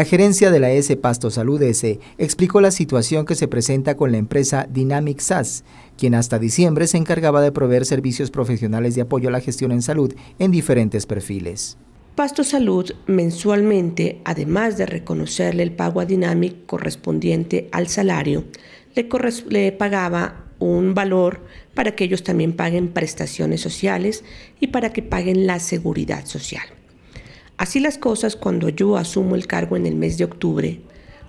La gerencia de la S Pasto Salud S explicó la situación que se presenta con la empresa Dynamic SAS, quien hasta diciembre se encargaba de proveer servicios profesionales de apoyo a la gestión en salud en diferentes perfiles. Pasto Salud mensualmente, además de reconocerle el pago a Dynamic correspondiente al salario, le, le pagaba un valor para que ellos también paguen prestaciones sociales y para que paguen la seguridad social. Así las cosas cuando yo asumo el cargo en el mes de octubre.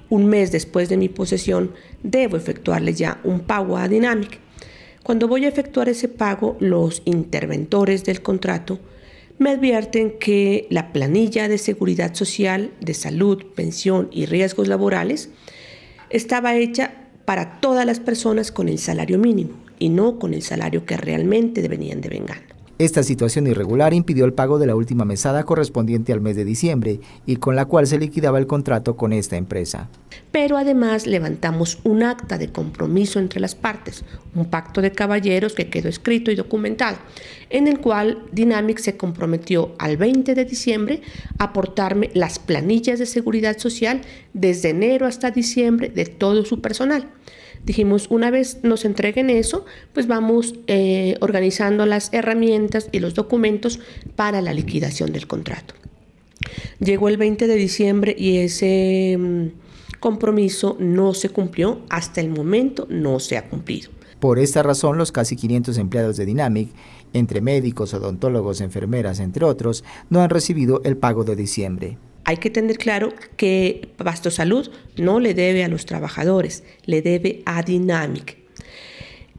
Un mes después de mi posesión, debo efectuarle ya un pago a Dynamic. Cuando voy a efectuar ese pago, los interventores del contrato me advierten que la planilla de seguridad social, de salud, pensión y riesgos laborales estaba hecha para todas las personas con el salario mínimo y no con el salario que realmente venían devengando. Esta situación irregular impidió el pago de la última mesada correspondiente al mes de diciembre y con la cual se liquidaba el contrato con esta empresa. Pero además levantamos un acta de compromiso entre las partes, un pacto de caballeros que quedó escrito y documentado en el cual Dynamics se comprometió al 20 de diciembre a aportarme las planillas de seguridad social desde enero hasta diciembre de todo su personal. Dijimos, una vez nos entreguen eso, pues vamos eh, organizando las herramientas y los documentos para la liquidación del contrato. Llegó el 20 de diciembre y ese... Mm, compromiso no se cumplió, hasta el momento no se ha cumplido. Por esta razón, los casi 500 empleados de Dynamic, entre médicos, odontólogos, enfermeras, entre otros, no han recibido el pago de diciembre. Hay que tener claro que Pasto Salud no le debe a los trabajadores, le debe a Dynamic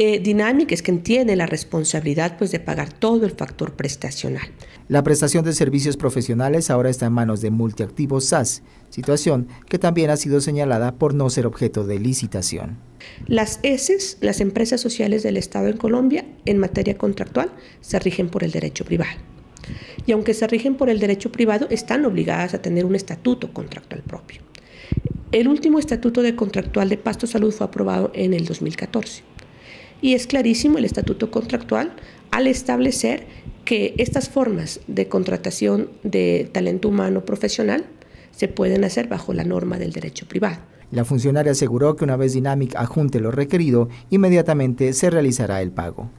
eh, Dynamic es quien tiene la responsabilidad pues, de pagar todo el factor prestacional. La prestación de servicios profesionales ahora está en manos de Multiactivos SAS, situación que también ha sido señalada por no ser objeto de licitación. Las ESES, e las empresas sociales del Estado en Colombia, en materia contractual, se rigen por el derecho privado. Y aunque se rigen por el derecho privado, están obligadas a tener un estatuto contractual propio. El último estatuto de contractual de Pasto Salud fue aprobado en el 2014 y es clarísimo el estatuto contractual al establecer que estas formas de contratación de talento humano profesional se pueden hacer bajo la norma del derecho privado. La funcionaria aseguró que una vez Dynamic ajunte lo requerido, inmediatamente se realizará el pago.